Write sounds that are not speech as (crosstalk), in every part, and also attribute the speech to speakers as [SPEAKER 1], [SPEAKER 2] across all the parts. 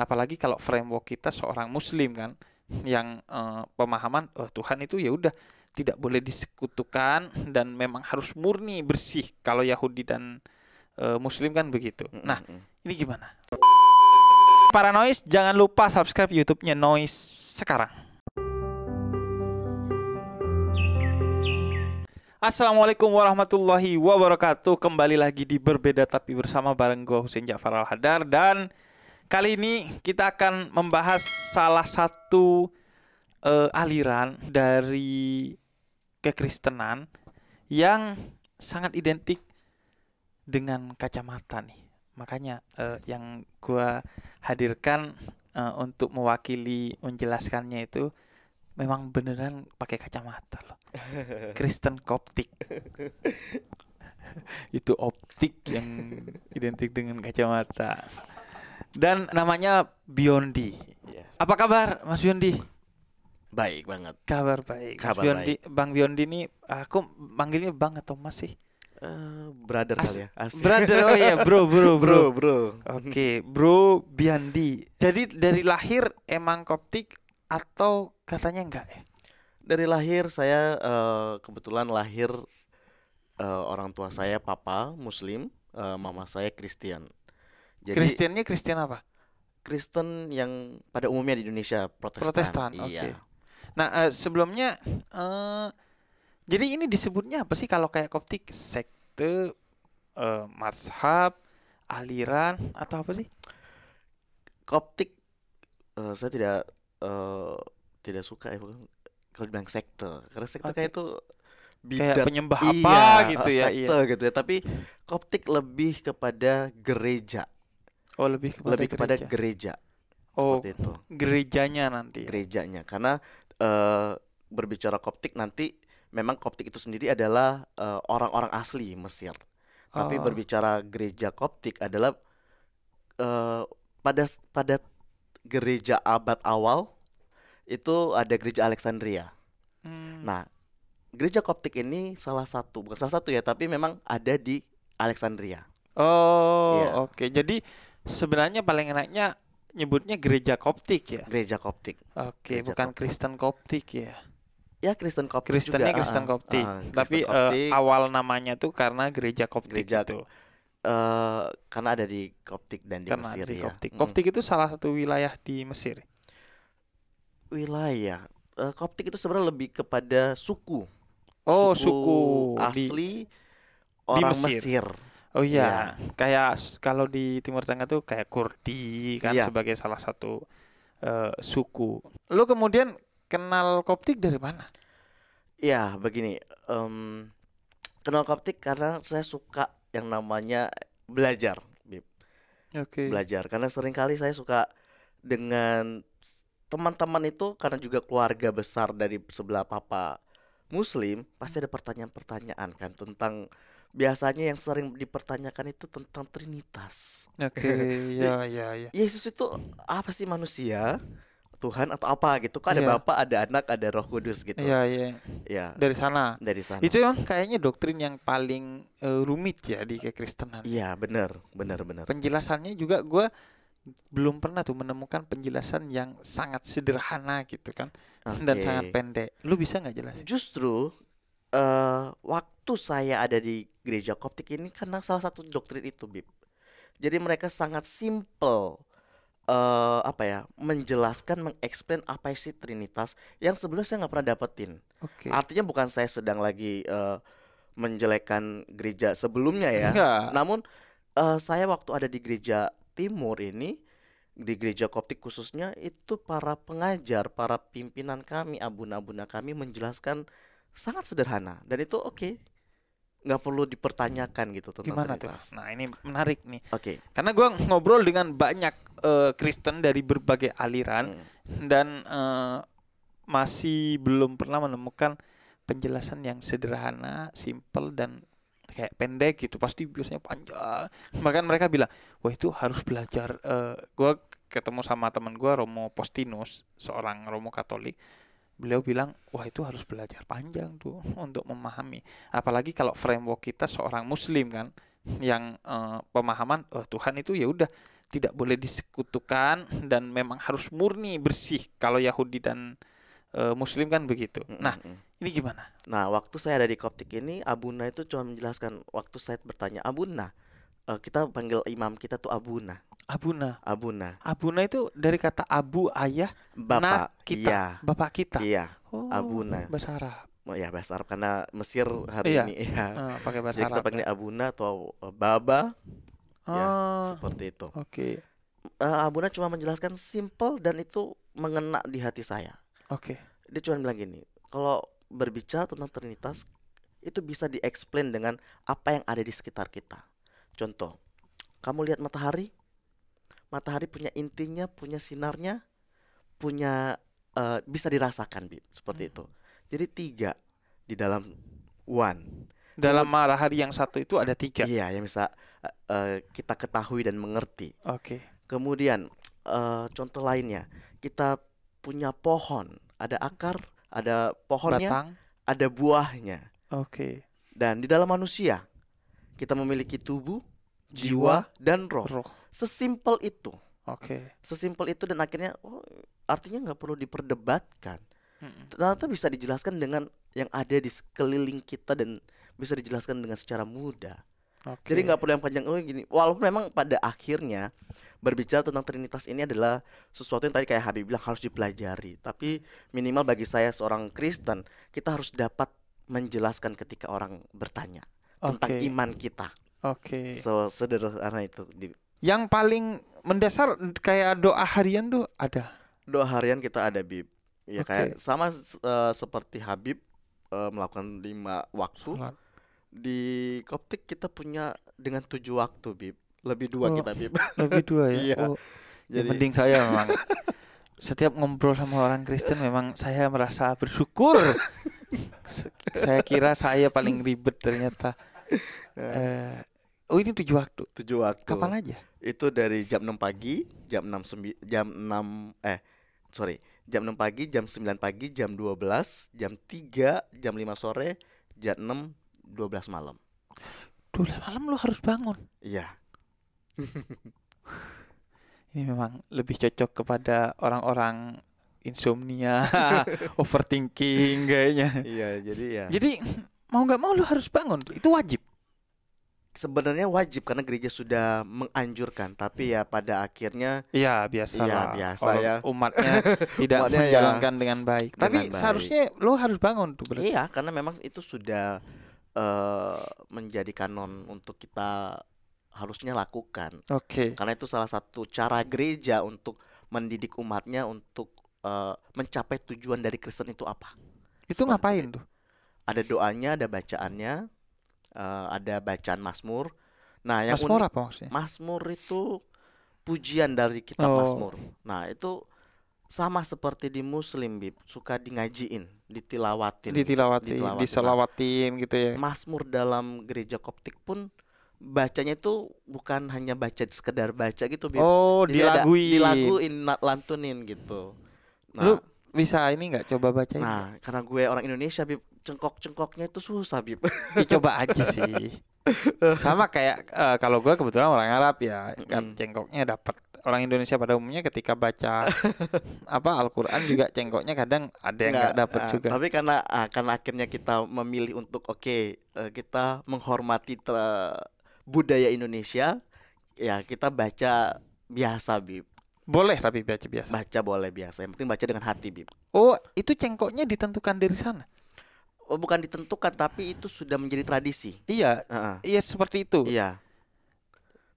[SPEAKER 1] apalagi kalau framework kita seorang muslim kan yang uh, pemahaman oh, Tuhan itu ya udah tidak boleh disekutukan dan memang harus murni bersih kalau Yahudi dan uh, Muslim kan begitu. Nah ini gimana? Para noise jangan lupa subscribe YouTube-nya Noise sekarang. Assalamualaikum warahmatullahi wabarakatuh Kembali lagi di Berbeda Tapi Bersama bareng gue Husin Jafar Al-Hadar Dan Kali ini kita akan membahas salah satu uh, aliran dari kekristenan yang sangat identik dengan kacamata nih. Makanya uh, yang gua hadirkan uh, untuk mewakili menjelaskannya itu memang beneran pakai kacamata loh. (laughs) Kristen Koptik. (laughs) itu optik yang identik dengan kacamata dan namanya Biondi. Apa kabar Mas Biondi? Baik banget. Kabar baik. Kabar Mas Biondi, baik. Bang Biondi ini aku manggilnya Bang atau Mas sih? Uh, brother As kali ya. As brother. Oh iya, bro, bro, (laughs) bro. bro, bro. Oke, okay, Bro Biondi. Jadi dari lahir emang Koptik atau katanya enggak ya? Dari
[SPEAKER 2] lahir saya uh, kebetulan lahir uh, orang tua saya papa muslim, uh, mama saya Kristen. Jadi Kristennya Kristen apa?
[SPEAKER 1] Kristen yang pada umumnya di Indonesia Protestan. Protestan, iya. Okay. Nah uh, sebelumnya, uh, jadi ini disebutnya apa sih kalau kayak Koptik sekte, uh, mazhab, aliran atau apa sih?
[SPEAKER 2] Koptik, uh, saya tidak uh, tidak suka ya kalau dibilang sekte, karena sekte okay. kayak itu bidat kayak penyembah iya, apa gitu ya, sekte iya. gitu ya. Tapi Koptik lebih kepada gereja Oh, lebih kepada lebih kepada gereja. gereja. Oh, seperti itu. Gerejanya nanti. Ya? Gerejanya karena uh, berbicara Koptik nanti memang Koptik itu sendiri adalah orang eh, orang-orang asli Mesir. Oh. Tapi berbicara gereja Koptik adalah uh, pada pada gereja abad awal itu ada gereja Alexandria. Hmm. Nah, gereja Koptik ini salah satu bukan salah satu ya, tapi memang ada di Alexandria.
[SPEAKER 1] Oh, ya. oke. Okay. Jadi sebenarnya paling enaknya nyebutnya gereja Koptik ya. Gereja Koptik. Oke, bukan Koptik. Kristen Koptik ya. Ya
[SPEAKER 2] Kristen Koptik Kristennya juga. Ah, Kristen ah, Koptik. Uh, uh, Kristen Tapi eh, Koptik.
[SPEAKER 1] Uh, awal namanya tuh karena gereja Koptik gereja, itu. Uh, eh, karena ada di Koptik dan di karena Mesir di ya. Koptik. Mm. Koptik itu salah satu wilayah di Mesir. Wilayah. Uh, Koptik itu sebenarnya lebih
[SPEAKER 2] kepada suku. Oh, suku, suku asli di,
[SPEAKER 1] orang di Mesir. Mesir Oh iya, yeah. kayak kalau di Timur Tengah tuh kayak Kurdi kan yeah. sebagai salah satu uh, suku. Lu kemudian kenal Koptik dari mana?
[SPEAKER 2] Ya begini, um, kenal Koptik karena saya suka yang namanya belajar, Okay. Belajar karena seringkali saya suka dengan teman-teman itu karena juga keluarga besar dari sebelah papa Muslim pasti ada pertanyaan-pertanyaan kan tentang biasanya yang sering dipertanyakan itu tentang trinitas. Oke, okay, (laughs) ya ya ya. Yesus itu apa sih manusia? Tuhan atau apa gitu kan ada yeah. Bapak, ada Anak, ada Roh Kudus gitu. Iya, yeah, iya. Yeah. Yeah. Dari sana. Dari sana. Itu yang kayaknya doktrin yang
[SPEAKER 1] paling uh, rumit ya di kekristenan. Iya, yeah, benar, benar, benar. Penjelasannya juga gue belum pernah tuh menemukan penjelasan yang sangat sederhana gitu kan okay. dan sangat pendek. Lu bisa nggak jelasin?
[SPEAKER 2] Justru uh, waktu saya ada di gereja Koptik ini karena salah satu doktrin itu, Bib. Jadi mereka sangat simple uh, apa ya menjelaskan mengeksplain apa sih Trinitas yang sebelumnya saya nggak pernah dapetin. Okay. Artinya bukan saya sedang lagi uh, eh, menjelekan gereja sebelumnya ya. Enggak. Namun uh, saya waktu ada di gereja timur ini di gereja Koptik khususnya itu para pengajar, para pimpinan kami, abun-abuna kami menjelaskan sangat sederhana dan itu oke. Okay nggak perlu dipertanyakan gitu tentang Gimana Trinitas. Tuh? Nah ini menarik nih. Oke. Okay.
[SPEAKER 1] Karena gue ngobrol dengan banyak uh, Kristen dari berbagai aliran hmm. dan uh, masih belum pernah menemukan penjelasan yang sederhana, simple dan kayak pendek gitu. Pasti biasanya panjang. (laughs) Bahkan mereka bilang, wah itu harus belajar. Uh, eh, gue ketemu sama teman gue Romo Postinus, seorang Romo Katolik beliau bilang wah itu harus belajar panjang tuh (laughs) untuk memahami apalagi kalau framework kita seorang muslim kan yang uh, pemahaman oh, Tuhan itu ya udah tidak boleh disekutukan dan memang harus murni bersih kalau Yahudi dan uh, Muslim kan begitu. Nah ini gimana? Nah waktu saya ada di Koptik ini Abuna itu cuma menjelaskan waktu saya bertanya
[SPEAKER 2] Abuna uh, kita panggil imam kita tuh abuna. Abuna. Abuna.
[SPEAKER 1] Abuna itu dari kata abu ayah, bapak na, kita, iya.
[SPEAKER 2] bapak kita. Iya. Oh, abuna. Bahasa Arab. Ya bahasa Arab karena Mesir hari iya. ini ya. Uh, pakai bahasa Jadi kita panggil ya. abuna atau eh, baba.
[SPEAKER 1] Uh, ya, seperti itu.
[SPEAKER 2] Oke. Okay. Uh, eh, abuna cuma menjelaskan simple dan itu mengena di hati saya. Oke. Okay. Dia cuma bilang gini, kalau berbicara tentang Trinitas itu bisa dieksplain dengan apa yang ada di sekitar kita. Contoh, kamu lihat matahari, matahari punya intinya, punya sinarnya, punya uh, bisa dirasakan, Bib, seperti hmm. itu. Jadi tiga di dalam one. Dalam matahari yang satu itu ada tiga. Iya, yang bisa uh, uh, kita ketahui dan mengerti. Oke. Okay. Kemudian uh, contoh lainnya, kita punya pohon, ada akar, ada pohonnya, Batang. ada buahnya. Oke. Okay. Dan di dalam manusia kita memiliki tubuh, jiwa, jiwa dan roh. roh. Sesimpel itu. Oke. Okay. Sesimpel itu dan akhirnya oh, artinya nggak perlu diperdebatkan.
[SPEAKER 1] Ternyata
[SPEAKER 2] bisa dijelaskan dengan yang ada di sekeliling kita dan bisa dijelaskan dengan secara mudah. Okay. Jadi nggak perlu yang panjang oh gini. Walaupun memang pada akhirnya berbicara tentang Trinitas ini adalah sesuatu yang tadi kayak Habib bilang harus dipelajari. Tapi minimal bagi saya seorang Kristen kita harus dapat menjelaskan ketika orang bertanya tentang okay. iman kita. Oke. Okay. So
[SPEAKER 1] sederhana itu. Yang paling mendasar kayak doa harian tuh ada.
[SPEAKER 2] Doa harian kita ada Bib. Ya okay. kayak sama uh, seperti Habib uh, melakukan lima waktu. Salat. Di Koptik kita punya dengan tujuh waktu Bib. Lebih dua oh, kita Bib. (laughs) Lebih dua ya. iya. oh. Ya Jadi ya, mending saya
[SPEAKER 1] memang setiap ngobrol sama orang Kristen memang saya merasa bersyukur. (laughs) saya kira saya paling ribet ternyata uh,
[SPEAKER 2] oh ini tujuh waktu. Tujuh waktu. Kapan aja? Itu dari jam 6 pagi, jam 6 jam 6 eh sorry, jam 6 pagi, jam 9 pagi, jam 12, jam 3, jam 5 sore, jam 6, 12 malam.
[SPEAKER 1] 12 malam lu harus bangun. Iya. (laughs) ini memang lebih cocok kepada orang-orang insomnia, (laughs) overthinking kayaknya. Iya, jadi ya. Jadi mau nggak mau lu harus bangun itu wajib
[SPEAKER 2] sebenarnya wajib karena gereja sudah menganjurkan tapi hmm. ya pada akhirnya ya biasa ya biasa ya umatnya (laughs) tidak umatnya ya. menjalankan ya. dengan baik tapi dengan baik. seharusnya lo harus bangun tuh berarti iya karena memang itu sudah uh, menjadi kanon untuk kita harusnya lakukan oke okay. karena itu salah satu cara gereja untuk mendidik umatnya untuk uh, mencapai tujuan dari Kristen itu apa itu Seperti ngapain itu. tuh ada doanya, ada bacaannya, uh, ada bacaan Mazmur. Nah, yang Mazmur apa maksudnya? Mazmur itu pujian dari kitab oh. Mazmur. Nah, itu sama seperti di muslim Bib, suka di ngajiin, ditilawatin. Ditilawati, ditilawatin, diselawatin gitu ya. Nah, Mazmur dalam gereja Koptik pun bacanya itu bukan hanya baca sekedar baca gitu Bib. Oh, Jadi dilaguin. dilaguin, lantunin gitu. Nah, Lu bisa ini nggak coba bacain? Nah, karena gue orang Indonesia Bib, cengkok-cengkoknya itu susah bib (laughs) dicoba aja sih
[SPEAKER 1] sama kayak uh, kalau gue kebetulan orang Arab ya kan mm. cengkoknya dapat orang Indonesia pada umumnya ketika baca (laughs) apa Al-Qur'an juga cengkoknya kadang ada yang nggak dapat uh, ah, juga. Tapi karena uh,
[SPEAKER 2] karena akhirnya kita memilih untuk oke okay, uh, eh, kita menghormati budaya Indonesia ya kita baca biasa Bib. Boleh tapi baca biasa. Baca boleh biasa. Yang penting baca dengan hati Bib. Oh, itu
[SPEAKER 1] cengkoknya ditentukan dari sana.
[SPEAKER 2] Oh, bukan ditentukan tapi itu sudah menjadi tradisi. Iya. Uh-uh. Iya seperti itu. Iya.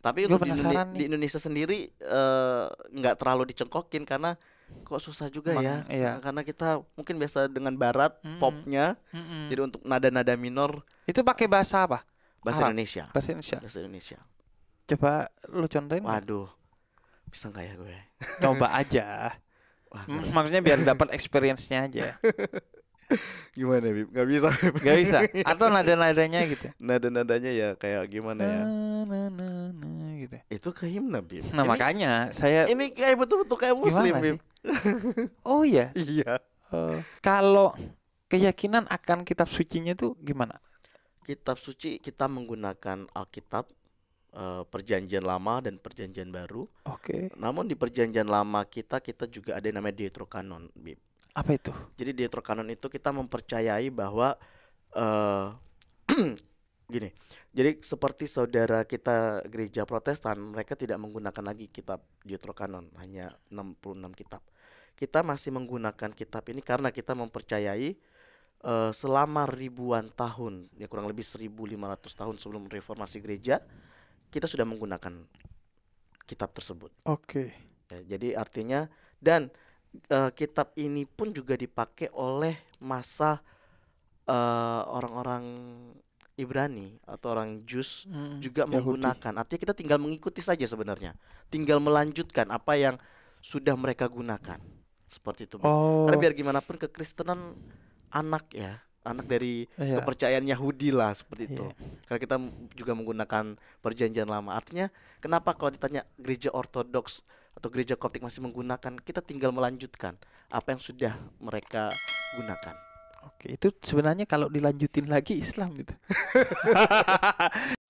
[SPEAKER 2] Tapi untuk di, Indonesia, nih. di Indonesia sendiri eh, nggak uh, terlalu dicengkokin karena kok susah juga Man, ya. Iya. Karena kita mungkin biasa dengan barat mm-hmm. popnya. Mm-hmm. Jadi untuk nada-nada minor itu pakai bahasa apa? Bahasa Arab. Indonesia. Bahasa Indonesia. Bahasa Indonesia. Coba lu contohin. Waduh. Bisa nggak ya gue? Coba aja.
[SPEAKER 1] (laughs) Wah, Maksudnya biar dapat experience-nya aja. (laughs)
[SPEAKER 2] gimana Bib? Gak bisa Bib. Gak bisa Atau nada-nadanya gitu
[SPEAKER 1] Nada-nadanya ya kayak gimana ya
[SPEAKER 2] na, na, na, gitu. Itu ke himna Bib Nah ini, makanya saya Ini
[SPEAKER 1] kayak betul-betul kayak muslim Bib (laughs)
[SPEAKER 2] Oh iya Iya uh,
[SPEAKER 1] Kalau keyakinan akan kitab sucinya itu gimana?
[SPEAKER 2] Kitab suci kita menggunakan Alkitab Uh, perjanjian lama dan perjanjian baru. Oke. Okay. Namun di perjanjian lama kita kita juga ada yang namanya Deuterokanon, Bib. Apa itu? Jadi di kanon itu kita mempercayai bahwa uh, (clears throat) gini. Jadi seperti saudara kita gereja Protestan, mereka tidak menggunakan lagi kitab Deuterokanon, hanya 66 kitab. Kita masih menggunakan kitab ini karena kita mempercayai uh, selama ribuan tahun, ya kurang lebih 1500 tahun sebelum reformasi gereja, kita sudah menggunakan kitab tersebut. Oke. Okay. Ya, jadi artinya dan uh, kitab ini pun juga dipakai oleh masa orang eh, orang-orang Ibrani atau orang Jus hmm, juga Yahudi. menggunakan. Artinya kita tinggal mengikuti saja sebenarnya, tinggal melanjutkan apa yang sudah mereka gunakan. Seperti itu. Oh. Karena biar gimana pun kekristenan anak ya, anak dari yeah. kepercayaan Yahudi lah seperti yeah. itu. Iya. Karena kita juga menggunakan perjanjian lama. Artinya kenapa kalau ditanya gereja Ortodoks atau gereja Koptik masih menggunakan, kita tinggal melanjutkan apa yang sudah mereka gunakan. Oke,
[SPEAKER 1] itu sebenarnya kalau dilanjutin lagi Islam gitu. (laughs)